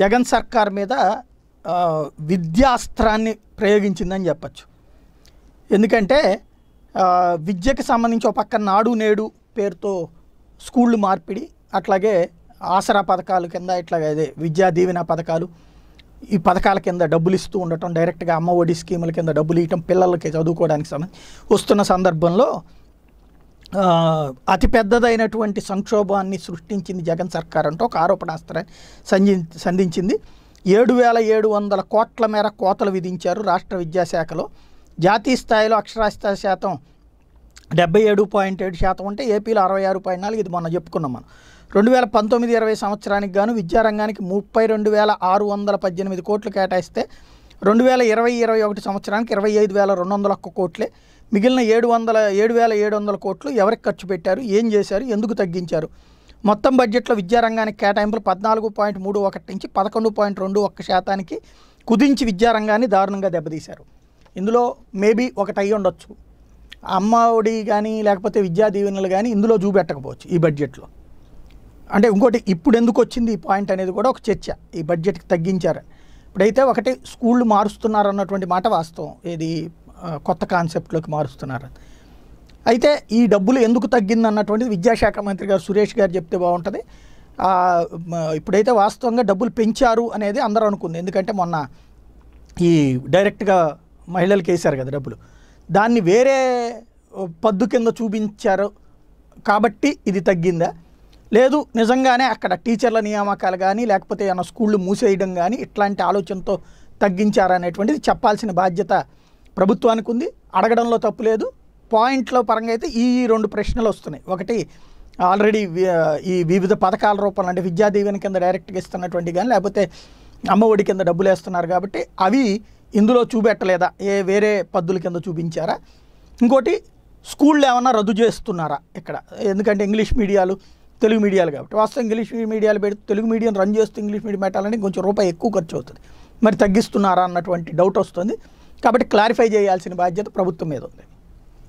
జగన్ సర్కార్ మీద విద్యాస్త్రాన్ని ప్రయోగించిందని చెప్పచ్చు ఎందుకంటే విద్యకి సంబంధించి ఒక పక్క నాడు నేడు పేరుతో స్కూళ్ళు మార్పిడి అట్లాగే ఆసరా పథకాల కింద ఇట్లాగే అదే విద్యా దీవెన పథకాలు ఈ పథకాల కింద డబ్బులు ఇస్తూ ఉండటం డైరెక్ట్గా అమ్మఒడి స్కీముల కింద డబ్బులు ఇవ్వటం పిల్లలకి చదువుకోవడానికి సంబంధించి వస్తున్న సందర్భంలో అతి పెద్దదైనటువంటి సంక్షోభాన్ని సృష్టించింది జగన్ సర్కార్ అంటూ ఒక ఆరోపణాస్త్రాన్ని సంధి సంధించింది ఏడు వేల ఏడు వందల కోట్ల మేర కోతలు విధించారు రాష్ట్ర విద్యాశాఖలో జాతీయ స్థాయిలో అక్షరాస్యత శాతం డెబ్బై ఏడు పాయింట్ ఏడు శాతం ఉంటే ఏపీలో అరవై ఆరు పాయింట్ నాలుగు ఇది మనం చెప్పుకున్నాం మనం రెండు వేల పంతొమ్మిది ఇరవై సంవత్సరానికి గాను విద్యారంగానికి ముప్పై రెండు వేల ఆరు వందల పద్దెనిమిది కోట్లు కేటాయిస్తే రెండు వేల ఇరవై ఇరవై ఒకటి సంవత్సరానికి ఇరవై ఐదు వేల రెండు వందల ఒక్క కోట్లే మిగిలిన ఏడు వందల ఏడు వేల ఏడు వందల కోట్లు ఎవరికి ఖర్చు పెట్టారు ఏం చేశారు ఎందుకు తగ్గించారు మొత్తం బడ్జెట్లో విద్యారంగానికి కేటాయింపులు పద్నాలుగు పాయింట్ మూడు ఒకటి నుంచి పదకొండు పాయింట్ రెండు ఒక్క శాతానికి కుదించి విద్యారంగాన్ని దారుణంగా దెబ్బతీశారు ఇందులో మేబీ ఒకటి అయ్యి ఉండొచ్చు అమ్మ ఒడి కానీ లేకపోతే విద్యా దీవెనలు కానీ ఇందులో చూపెట్టకపోవచ్చు ఈ బడ్జెట్లో అంటే ఇంకోటి ఇప్పుడు ఎందుకు వచ్చింది ఈ పాయింట్ అనేది కూడా ఒక చర్చ ఈ బడ్జెట్కి తగ్గించారు ఇప్పుడైతే ఒకటి స్కూళ్ళు మారుస్తున్నారు అన్నటువంటి మాట వాస్తవం ఇది కొత్త కాన్సెప్ట్లోకి మారుస్తున్నారు అయితే ఈ డబ్బులు ఎందుకు తగ్గింది అన్నటువంటిది విద్యాశాఖ మంత్రి గారు సురేష్ గారు చెప్తే బాగుంటుంది ఇప్పుడైతే వాస్తవంగా డబ్బులు పెంచారు అనేది అందరూ అనుకుంది ఎందుకంటే మొన్న ఈ డైరెక్ట్గా మహిళలకు వేశారు కదా డబ్బులు దాన్ని వేరే పద్దు కింద చూపించారు కాబట్టి ఇది తగ్గిందా లేదు నిజంగానే అక్కడ టీచర్ల నియామకాలు కానీ లేకపోతే ఏమైనా స్కూళ్ళు మూసేయడం కానీ ఇట్లాంటి ఆలోచనతో తగ్గించారనేటువంటిది చెప్పాల్సిన బాధ్యత ప్రభుత్వానికి ఉంది అడగడంలో తప్పు లేదు పాయింట్ల పరంగా అయితే ఈ రెండు ప్రశ్నలు వస్తున్నాయి ఒకటి ఆల్రెడీ ఈ వివిధ పథకాల రూపంలో అంటే విద్యా దీవెన కింద డైరెక్ట్గా ఇస్తున్నటువంటి కానీ లేకపోతే అమ్మఒడి కింద డబ్బులు వేస్తున్నారు కాబట్టి అవి ఇందులో చూపెట్టలేదా ఏ వేరే పద్ధతుల కింద చూపించారా ఇంకోటి స్కూళ్ళు ఏమన్నా రద్దు చేస్తున్నారా ఇక్కడ ఎందుకంటే ఇంగ్లీష్ మీడియాలు తెలుగు మీడియాలు కాబట్టి వాస్తవం ఇంగ్లీష్ మీడియాలు పెడితే తెలుగు మీడియం రన్ చేస్తూ ఇంగ్లీష్ మీడియం పెట్టాలంటే కొంచెం రూపాయి ఎక్కువ ఖర్చు అవుతుంది మరి తగ్గిస్తున్నారా అన్నటువంటి డౌట్ వస్తుంది కాబట్టి క్లారిఫై చేయాల్సిన బాధ్యత ప్రభుత్వం మీద ఉంది